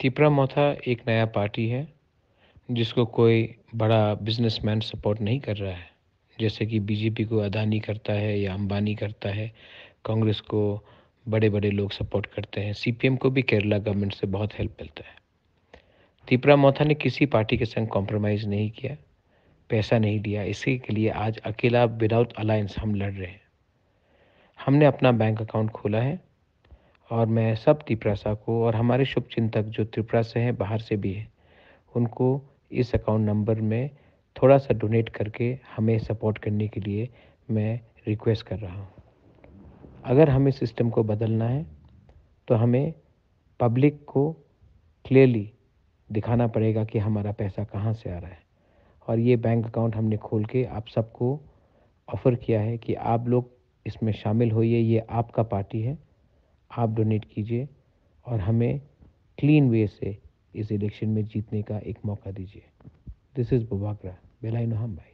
तिपरा मोथा एक नया पार्टी है जिसको कोई बड़ा बिजनेसमैन सपोर्ट नहीं कर रहा है जैसे कि बीजेपी को अदानी करता है या अंबानी करता है कांग्रेस को बड़े बड़े लोग सपोर्ट करते हैं सीपीएम को भी केरला गवर्नमेंट से बहुत हेल्प मिलता है तिपरा मोथा ने किसी पार्टी के संग कॉम्प्रोमाइज़ नहीं किया पैसा नहीं दिया इसी के लिए आज अकेला विदाउट अलायंस हम लड़ रहे हैं हमने अपना बैंक अकाउंट खोला है और मैं सब त्रिप्रासा को और हमारे शुभ चिंतक जो त्रिपुरा से हैं बाहर से भी हैं उनको इस अकाउंट नंबर में थोड़ा सा डोनेट करके हमें सपोर्ट करने के लिए मैं रिक्वेस्ट कर रहा हूँ अगर हमें सिस्टम को बदलना है तो हमें पब्लिक को क्लियरली दिखाना पड़ेगा कि हमारा पैसा कहाँ से आ रहा है और ये बैंक अकाउंट हमने खोल के आप सबको ऑफ़र किया है कि आप लोग इसमें शामिल होइए ये आपका पार्टी है आप डोनेट कीजिए और हमें क्लीन वे से इस इलेक्शन में जीतने का एक मौका दीजिए दिस इज़ बुबाकरा बेलाइन हम भाई